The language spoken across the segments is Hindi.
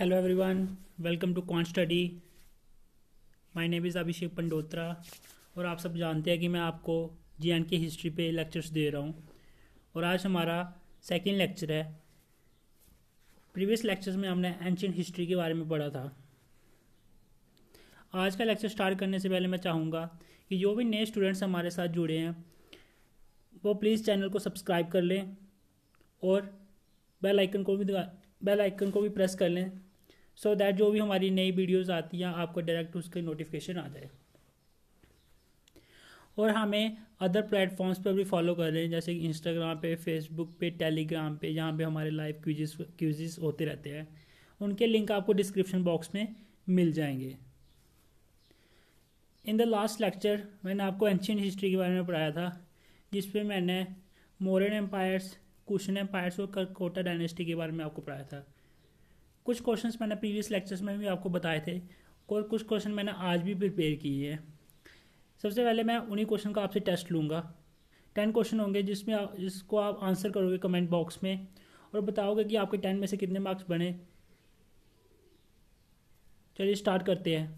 hello everyone welcome to quant study my name is Abhishek Pandotra और आप सब जानते हैं कि मैं आपको जी एंड के हिस्ट्री पे लेक्चर्स दे रहा हूँ और आज हमारा सेकंड लेक्चर है प्रीवियस लेक्चर्स में हमने एंशेंट हिस्ट्री के बारे में पढ़ा था आज का लेक्चर स्टार्ट करने से पहले मैं चाहूँगा कि जो भी नए स्टूडेंट्स हमारे साथ जुड़े हैं वो प्लीज़ चैनल को सब्सक्राइब कर लें और बेल आइकन को भी बेल आइकन को भी प्रेस कर लें सो so दैट जो भी हमारी नई वीडियोस आती हैं आपको डायरेक्ट उसके नोटिफिकेशन आ जाए और हमें अदर प्लेटफॉर्म्स पर भी फॉलो कर रहे हैं जैसे कि इंस्टाग्राम पे फेसबुक पे टेलीग्राम पे जहाँ पे हमारे लाइव क्यूजेस क्यूजेस होते रहते हैं उनके लिंक आपको डिस्क्रिप्शन बॉक्स में मिल जाएंगे इन द लास्ट लेक्चर मैंने आपको एंशियट हिस्ट्री के बारे में पढ़ाया था जिसमें मैंने मॉरन एम्पायर्स कुशन एम्पायर्स और करकोटा डायनेस्टी के बारे में आपको पढ़ाया था कुछ क्वेश्चंस मैंने प्रीवियस लेक्चर्स में भी आपको बताए थे और कुछ क्वेश्चन मैंने आज भी प्रिपेयर किए हैं सबसे पहले मैं उन्हीं क्वेश्चन का आपसे टेस्ट लूँगा टेन क्वेश्चन होंगे जिसमें आप जिसको आप आंसर करोगे कमेंट बॉक्स में और बताओगे कि आपके टेन में से कितने मार्क्स बने चलिए स्टार्ट करते हैं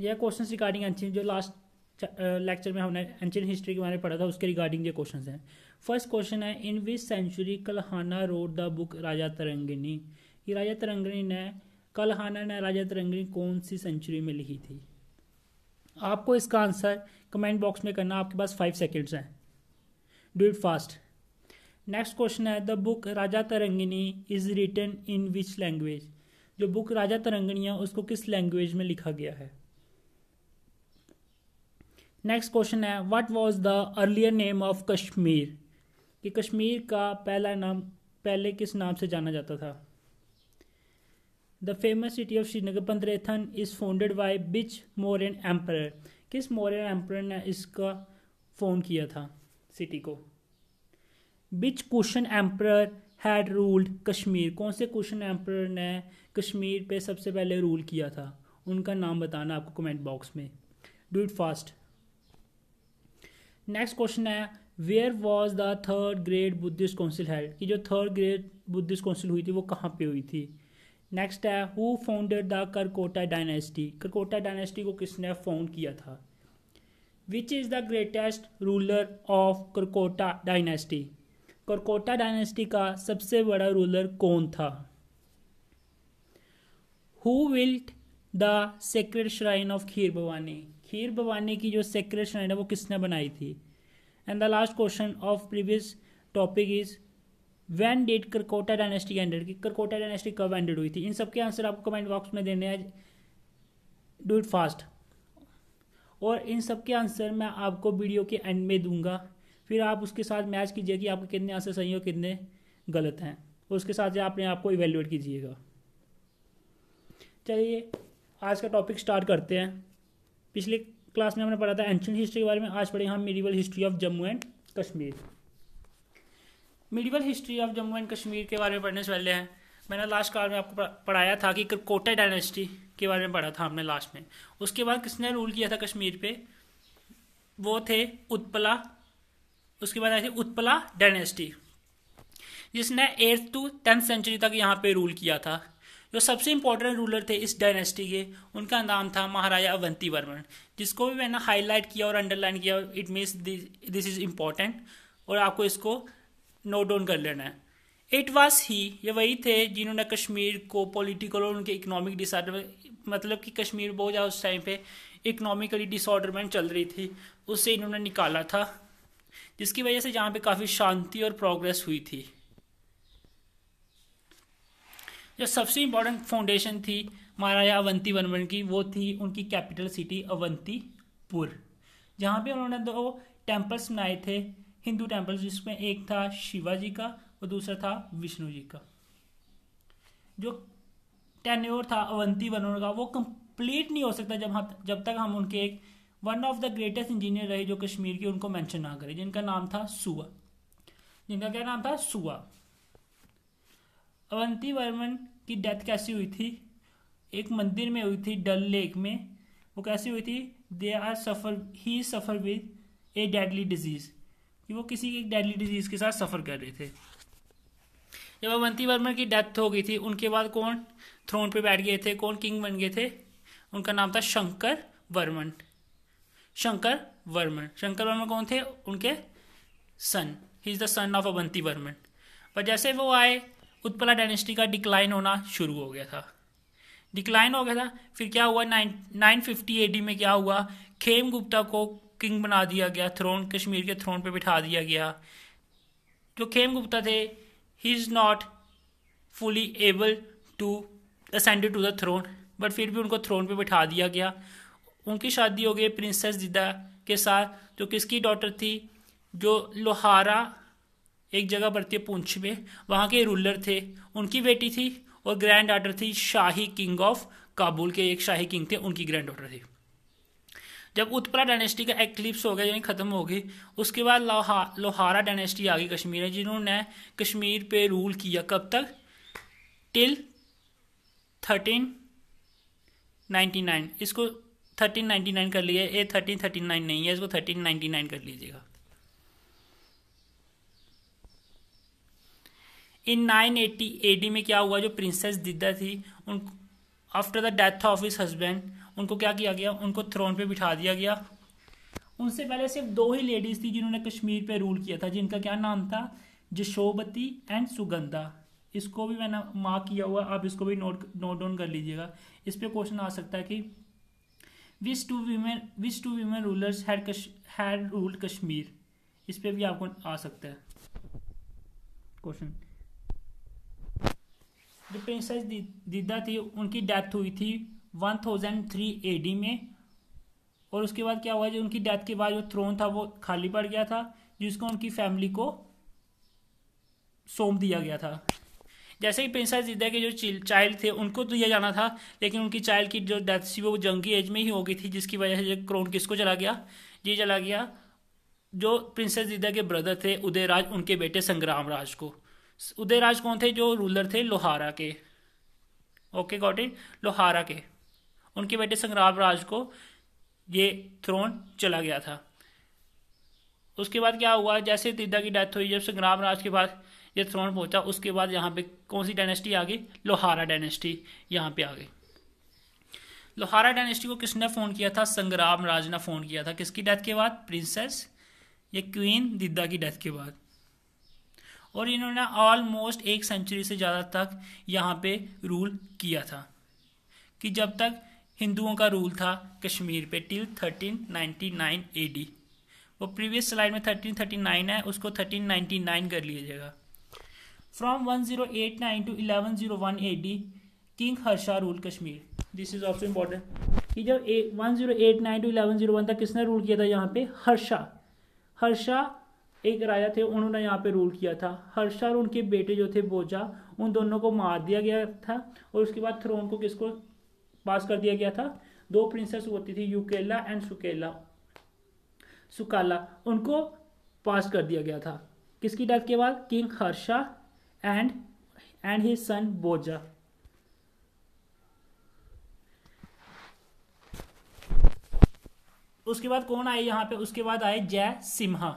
यह क्वेश्चन रिगार्डिंग एनसीएम जो लास्ट लेक्चर में हमने एंशियन हिस्ट्री के बारे में पढ़ा था उसके रिगार्डिंग ये क्वेश्चन हैं फर्स्ट क्वेश्चन है in which century Kalhana wrote the book Rajatarangini ये राजा तरंगिनी ने कलहाना ने राजा तरंगिनी कौन सी सेंचुरी में लिखी थी आपको इसका आंसर कमेंट बॉक्स में करना आपके पास फाइव सेकेंड्स हैं do it fast next question है the book Rajatarangini is written in which language जो बुक राजा तरंगिनी है उसको किस लैंग्वेज में लिखा गया है नेक्स्ट क्वेश्चन है what was the earlier name of Kashmir कि कश्मीर का पहला नाम पहले किस नाम से जाना जाता था the famous city of Srinagar Pandrethan is founded by which Mauryan emperor किस मोरियन एम्पर ने इसका फोन किया था सिटी को which Kushan emperor had ruled Kashmir कौन से कुशन एम्पर ने कश्मीर पे सबसे पहले रूल किया था उनका नाम बताना आपको कमेंट बॉक्स में do it fast next question है where was the third grade Buddhist council held कि जो थर्ड ग्रेड बुद्धिस्ट काउंसिल हुई थी वो कहाँ पे हुई थी नेक्स्ट है who founded the Karkota dynasty Karkota dynasty को किसने फाउंड किया था which is the greatest ruler of Karkota dynasty Karkota dynasty का सबसे बड़ा रूलर कौन था who built the sacred shrine of Kheer Bhawani Kheer Bhawani की जो सेक्रेशन है ना वो किसने बनाई थी and the last question of previous topic is when did Karkota dynasty ended की करकोटा डायनेस्टी कब एंडेड हुई थी इन सबके आंसर आपको कमेंट बॉक्स में देने हैं डू इट फास्ट और इन सब के आंसर मैं आपको वीडियो के एंड में दूंगा फिर आप उसके साथ मैच कीजिए कि आपके कितने आंसर सही और कितने गलत हैं और उसके साथ आपने आपको इवेल्यूएट कीजिएगा चलिए आज का टॉपिक स्टार्ट करते हैं पिछले क्लास में हमने पढ़ा था एंशियंट हिस्ट्री के बारे में आज पढ़े हम medieval history of Jammu and Kashmir medieval history of Jammu and Kashmir के बारे में पढ़ने से पहले हैं मैंने लास्ट क्लास में आपको पढ़ाया था कि कोटा डायनेस्टी के बारे में पढ़ा था हमने लास्ट में उसके बाद किसने रूल किया था कश्मीर पे वो थे उत्पला उसके बाद आए थे उत्पला डायनेस्टी जिसने एट्थ टू टेंथ सेंचुरी तक यहाँ पे रूल किया था जो सबसे इंपॉर्टेंट रूलर थे इस डायनेस्टी के उनका नाम था महाराजा अवंती वर्मन जिसको भी मैंने हाईलाइट किया और अंडरलाइन किया it means this is important और आपको इसको नोट डाउन कर लेना है इट वॉज ही ये वही थे जिन्होंने कश्मीर को पोलिटिकल और उनके इकोनॉमिक डिसऑर्डर मतलब कि कश्मीर बहुत ज़्यादा उस टाइम पे इकोनॉमिकली डिसऑर्डरमेंट चल रही थी उससे इन्होंने निकाला था जिसकी वजह से जहाँ पे काफ़ी शांति और प्रोग्रेस हुई थी जो सबसे इंपॉर्टेंट फाउंडेशन थी महाराजा अवंती वर्मन की वो थी उनकी कैपिटल सिटी अवंतीपुर जहाँ पे उन्होंने दो टेम्पल्स बनाए थे हिंदू टेम्पल्स जिसमें एक था शिवा जी का और दूसरा था विष्णु जी का जो टेन्योर था अवंती वर्मन का वो कंप्लीट नहीं हो सकता जब हम जब तक हम उनके एक one of the greatest engineer रहे जो कश्मीर के उनको मेंशन ना करें जिनका नाम था सुआ जिनका क्या नाम था सुआ अवंती वर्मन की डेथ कैसी हुई थी एक मंदिर में हुई थी डल लेक में वो कैसी हुई थी दे आर सफ़र ही suffer with a deadly disease कि वो किसी एक डेडली डिजीज़ के साथ सफ़र कर रहे थे जब अवंती वर्मन की डेथ हो गई थी उनके बाद कौन थ्रोन पे बैठ गए थे कौन किंग बन गए थे उनका नाम था शंकर वर्मन शंकर वर्मन शंकर वर्मन कौन थे उनके son he is the son of Avanti Varman पर जैसे वो आए उत्पला डायनेस्टी का डिक्लाइन होना शुरू हो गया था डिक्लाइन हो गया था फिर क्या हुआ नाइन नाइन फिफ्टी में क्या हुआ खेम गुप्ता को किंग बना दिया गया थ्रोन कश्मीर के थ्रोन पे बिठा दिया गया जो खेम गुप्ता थे he is not fully able to ascended to the throne but फिर भी उनको थ्रोन पे बिठा दिया गया उनकी शादी हो गई प्रिंसेस दिदा के साथ जो किसकी डॉटर थी जो लोहारा एक जगह पड़ती है पूंछ में वहाँ के रूलर थे उनकी बेटी थी और ग्रैंड डॉटर थी शाही किंग ऑफ काबुल के एक शाही किंग थे उनकी ग्रैंड डॉटर थी जब उत्परा डायनेस्टी का एक्लिप्स हो गया यानी ख़त्म हो गई उसके बाद लोहा लोहारा डायनेस्टी आ गई कश्मीर है जिन्होंने कश्मीर पे रूल किया कब तक टिल थर्टीन नाइन्टी नाइन इसको थर्टीन नाइन्टी नाइन कर लिया ये थर्टीन थर्टी नाइन नहीं है इसको थर्टीन नाइन्टी नाइन कर लीजिएगा इन 980 एडी में क्या हुआ जो प्रिंसेस दिदा थी उन after the death of his husband उनको क्या किया गया उनको थ्रोन पे बिठा दिया गया उनसे पहले सिर्फ दो ही लेडीज़ थी जिन्होंने कश्मीर पे रूल किया था जिनका क्या नाम था जशोबती एंड सुगंधा इसको भी मैंने मार्क किया हुआ आप इसको भी नोट नोट डाउन कर लीजिएगा इस पर क्वेश्चन आ सकता है कि which two women which two women rulers had had ruled Kashmir इस पर भी आपको आ सकता है क्वेश्चन जो प्रिंसेस दीदा थी उनकी डेथ हुई थी 1003 एडी में और उसके बाद क्या हुआ जो उनकी डेथ के बाद जो थ्रोन था वो खाली पड़ गया था जिसको उनकी फैमिली को सौंप दिया गया था जैसे ही प्रिंसेस दीदा के जो चाइल्ड थे उनको तो दिया जाना था लेकिन उनकी चाइल्ड की जो डेथ थी वो जंगी एज में ही हो गई थी जिसकी वजह से क्रोन किसको चला गया ये चला गया जो प्रिंसेस दीदा के ब्रदर थे उदयराज उनके बेटे संग्राम राज को उदयराज कौन थे जो रूलर थे लोहारा के ओके गॉट इट लोहारा के उनके बेटे संग्राम राज को ये थ्रोन चला गया था उसके बाद क्या हुआ जैसे तीदा की डेथ हुई जब संग्राम राज के बाद ये थ्रोन पहुंचा उसके बाद यहाँ पे कौन सी डायनेस्टी आ गई लोहारा डायनेस्टी यहाँ पे आ गई लोहारा डायनेस्टी को किसने फ़ोन किया था संग्राम राज ने फ़ोन किया था किसकी डेथ के बाद प्रिंसेस या क्वीन दिदा की डेथ के बाद और इन्होंने ऑलमोस्ट एक सेंचुरी से ज़्यादा तक यहाँ पे रूल किया था कि जब तक हिंदुओं का रूल था कश्मीर पे टिल 1399 एडी वो प्रीवियस स्लाइड में 1339 है उसको 1399 कर लीजिएगा from 1089 to a AD king Harsha rule Kashmir this is also important कि जब a one zero eight nine to eleven zero one तक किसने रूल किया था यहाँ पे हर्षा हर्षा एक राजा थे उन्होंने यहाँ पे रूल किया था हर्षा और उनके बेटे जो थे बोजा उन दोनों को मार दिया गया था और उसके बाद थ्रोन को किसको पास कर दिया गया था दो प्रिंसेस होती थी यूकेला एंड सुकेला सुकाला उनको पास कर दिया गया था किसकी डेथ के बाद king Harsha and and his son Bhoja उसके बाद कौन आए यहाँ पे उसके बाद आए Jayasimha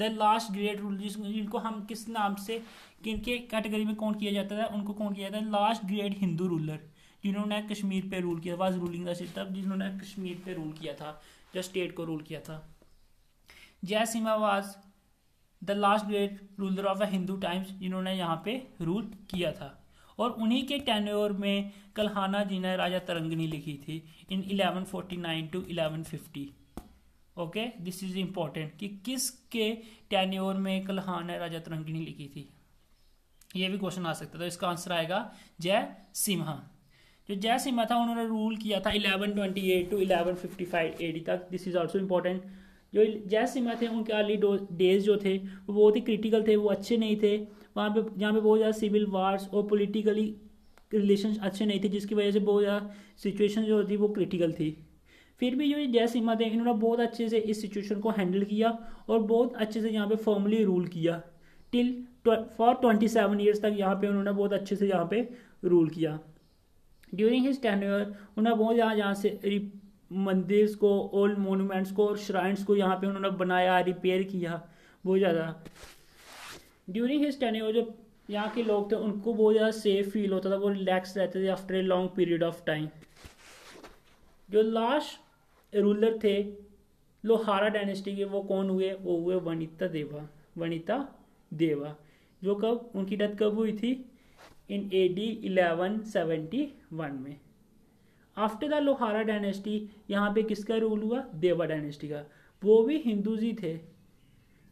the last great rule जिनको हम किस नाम से किनके कैटेगरी में कौन किया जाता था उनको कौन किया जाता है लास्ट ग्रेट हिंदू रूलर जिन्होंने कश्मीर पे रूल किया वाज रूलिंग द जिन्होंने कश्मीर पे रूल किया था या स्टेट को रूल किया था Simha was the last great ruler of the Hindu times जिन्होंने यहाँ पे रूल किया था और उन्हीं के टेन्योर में कलहाना जी ने राजा तरंगनी लिखी थी in 1149 to 1150 okay this is important कि किसके टेन्योर में कलहान ने राजा तरंगिणी लिखी थी ये भी क्वेश्चन आ सकता था इसका आंसर आएगा जय सिम्हा जो जय सिम्हा था उन्होंने रूल किया था 1128 टू 1155 एडी तक दिस इज आल्सो इंपॉर्टेंट जो जय सिम्हा थे उनके अर्ली डेज जो थे वो बहुत ही क्रिटिकल थे वो अच्छे नहीं थे वहाँ पे यहाँ पे बहुत ज़्यादा सिविल वार्स और पोलिटिकली रिलेशन अच्छे नहीं थे जिसकी वजह से बहुत ज़्यादा सिचुएशन जो थी वो क्रिटिकल थी फिर भी जो जय सिम्हा थे इन्होंने बहुत अच्छे से इस सिचुएशन को हैंडल किया और बहुत अच्छे से यहाँ पे फॉर्मली रूल किया till for twenty seven years तक यहाँ पे उन्होंने बहुत अच्छे से यहाँ पे रूल किया ड्यूरिंग हिज टेन्योर उन्होंने बहुत यहाँ यहाँ से मंदिर को ओल्ड मोनूमेंट्स को और श्राइन्स को यहाँ पे उन्होंने बनाया रिपेयर किया बहुत ज़्यादा ड्यूरिंग हिज टेन्योर जो यहाँ के लोग थे उनको बहुत ज़्यादा सेफ फील होता था वो रिलैक्स रहते थे after a long period of time जो लास्ट रूलर थे लोहारा डायनेस्टी के वो कौन हुए वो हुए वनिता देवा वनिता देवा जो कब उनकी डेथ कब हुई थी in A D eleven seventy one में आफ्टर द लोहारा डायनेस्टी यहाँ पे किसका रूल हुआ देवा डायनेस्टी का वो भी हिंदू जी थे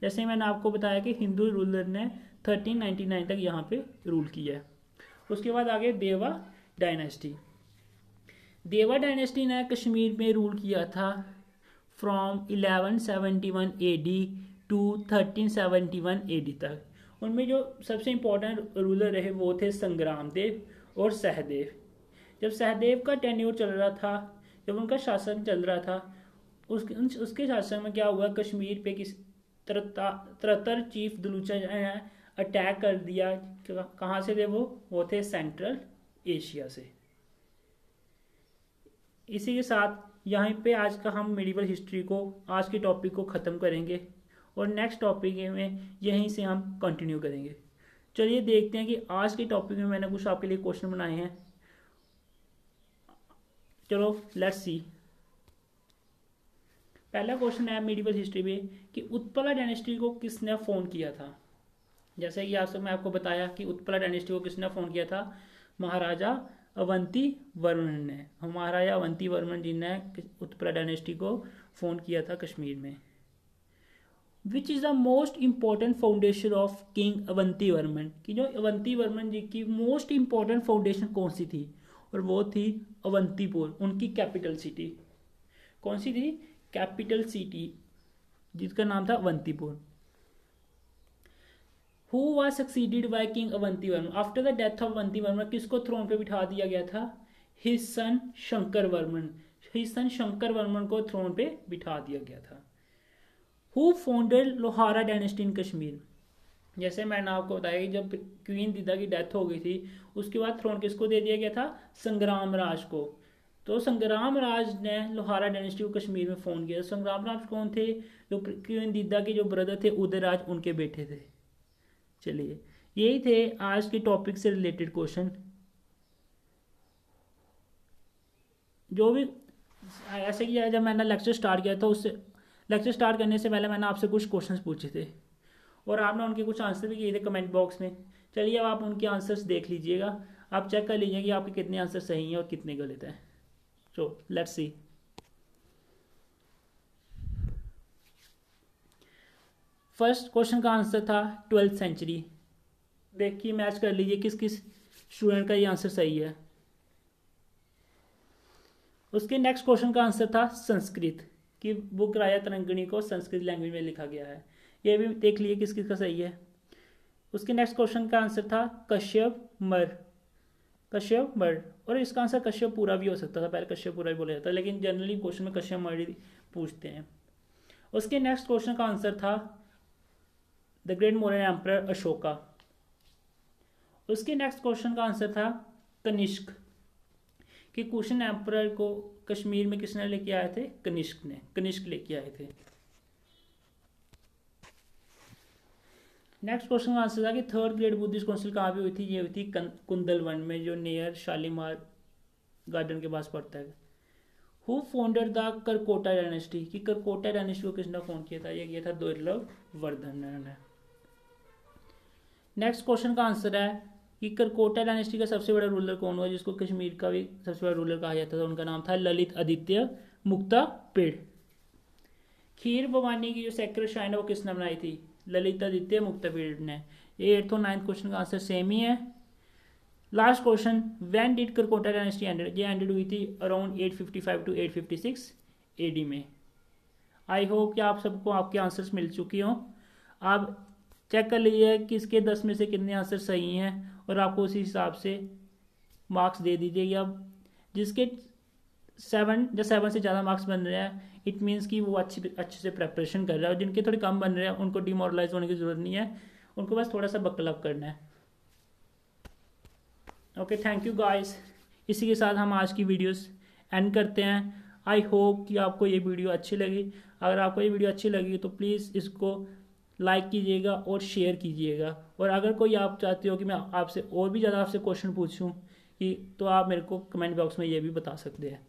जैसे मैंने आपको बताया कि हिंदू रूलर ने 1399 तक यहाँ पे रूल किया है उसके बाद आगे देवा डायनेस्टी देवा डायनेस्टी ने कश्मीर में रूल किया था फ्रॉम 1171 एडी टू 1371 एडी तक उनमें जो सबसे इम्पोर्टेंट रूलर रहे वो थे संग्राम देव और सहदेव जब सहदेव का टेन्योर चल रहा था जब उनका शासन चल रहा था उसके उसके शासन में क्या हुआ कश्मीर पे किस तरतर चीफ दलूचा ने अटैक कर दिया कहाँ से थे वो वो थे सेंट्रल एशिया से इसी के साथ यहाँ पे आज का हम मेडिवल हिस्ट्री को आज के टॉपिक को ख़त्म करेंगे और नेक्स्ट टॉपिक में यहीं से हम कंटिन्यू करेंगे चलिए देखते हैं कि आज के टॉपिक में मैंने कुछ आपके लिए क्वेश्चन बनाए हैं चलो लेट्स सी पहला क्वेश्चन है मेडिवल हिस्ट्री में कि उत्पला डायनेस्टी को किसने फ़ोन किया था जैसे कि आज मैं आपको बताया कि उत्पला डायनेस्टी को किसने फ़ोन किया था महाराजा अवंती वर्मन ने महाराजा अवंती वर्मन जी ने उत्पला डायनेस्टी को फोन किया था कश्मीर में which is the most important foundation of king Avanti Varman की जो अवंती वर्मन जी की मोस्ट इम्पॉर्टेंट फाउंडेशन कौन सी थी और वो थी अवंतीपुर उनकी कैपिटल सिटी कौन सी थी कैपिटल सिटी जिसका नाम था Avantipur who was succeeded by king Avanti Varma after the death of Avanti Varma किसको थ्रोन पे बिठा दिया गया था his son Shankar Varman his son Shankar Varman को थ्रोन पे बिठा दिया गया था who founded Lohara dynasty in Kashmir जैसे मैंने आपको बताया कि जब क्वीन दीदा की डेथ हो गई थी उसके बाद थ्रोन किसको दे दिया गया था संग्राम राज को तो संग्राम राज ने लोहारा डायनेस्टी को कश्मीर में फ़ोन किया तो संग्राम राज कौन थे जो क्वीन दीदा के जो ब्रदर थे उदय राज उनके बेटे थे चलिए यही थे आज के टॉपिक से रिलेटेड क्वेश्चन जो भी ऐसे किया जब मैंने लेक्चर स्टार्ट किया था उससे लेक्चर स्टार्ट करने से पहले मैंने आपसे कुछ क्वेश्चंस पूछे थे और आपने उनके कुछ आंसर भी किए थे कमेंट बॉक्स में चलिए अब आप उनके आंसर्स देख लीजिएगा आप चेक कर लीजिए कि आपके कितने आंसर सही हैं और कितने गलत हैं so let's see first question का आंसर था ट्वेल्थ सेंचुरी देखिए मैच कर लीजिए किस किस स्टूडेंट का ये आंसर सही है उसके नेक्स्ट क्वेश्चन का आंसर था संस्कृत कि बुक राजा तरंगणी को संस्कृत लैंग्वेज में लिखा गया है ये भी देख लीजिए किस किस का सही है उसके नेक्स्ट क्वेश्चन का आंसर था कश्यप मर कश्यप मर और इसका आंसर कश्यप पूरा भी हो सकता था पहले कश्यप पूरा भी बोला जाता है लेकिन जनरली क्वेश्चन में कश्यप मर पूछते हैं उसके नेक्स्ट क्वेश्चन का आंसर था the great Maurya emperor Ashoka उसके नेक्स्ट क्वेश्चन का आंसर था कनिष्क कि कुशन एम्पर को कश्मीर में किसने लेके आए थे कनिष्क ने कनिष्क लेके आए थे नेक्स्ट क्वेश्चन का आंसर था कि थर्ड ग्रेड बुद्धिस्ट काउंसिल कहाँ पे हुई थी ये हुई थी कुंदलवन में जो नियर शालीमार गार्डन के पास पड़ता है who founder the Karkota dynasty कि करकोटा डायनेस्टी को किसने फोन किया था ये किया था दुर्लभ वर्धन ने नेक्स्ट क्वेश्चन का आंसर है कि करकोटा डायनेस्टी का सबसे बड़ा रूलर कौन हुआ जिसको कश्मीर का भी सबसे बड़ा रूलर कहा जाता था उनका नाम था ललित आदित्य मुक्ता पेड़ खीर भवानी की जो सेक्रेट श्राइन है वो किसने बनाई थी ललित आदित्य मुक्ता पेड़ ने ये एट्थ और नाइन्थ क्वेश्चन का आंसर सेम ही है last question when did Karkota dynasty ended ये एंडेड हुई थी अराउंड फाइव टू 856 एडी में आई होप कि आप सबको आपके आंसर्स मिल चुकी हों आप चेक कर लीजिए कि इसके दस में से कितने आंसर सही हैं और आपको उसी हिसाब से मार्क्स दे दीजिए या जिसके सेवन या सेवन से ज़्यादा मार्क्स बन रहे हैं इट मीन्स कि वो अच्छी अच्छे से प्रेपरेशन कर रहा है और जिनके थोड़े कम बन रहे हैं उनको डिमोरलाइज होने की ज़रूरत नहीं है उनको बस थोड़ा सा बकलअप करना है ओके थैंक यू गाइस इसी के साथ हम आज की वीडियोस एंड करते हैं आई होप कि आपको ये वीडियो अच्छी लगी अगर आपको ये वीडियो अच्छी लगी तो प्लीज़ इसको लाइक कीजिएगा और शेयर कीजिएगा और अगर कोई आप चाहते हो कि मैं आपसे और भी ज़्यादा आपसे क्वेश्चन पूछूँ कि तो आप मेरे को कमेंट बॉक्स में ये भी बता सकते हैं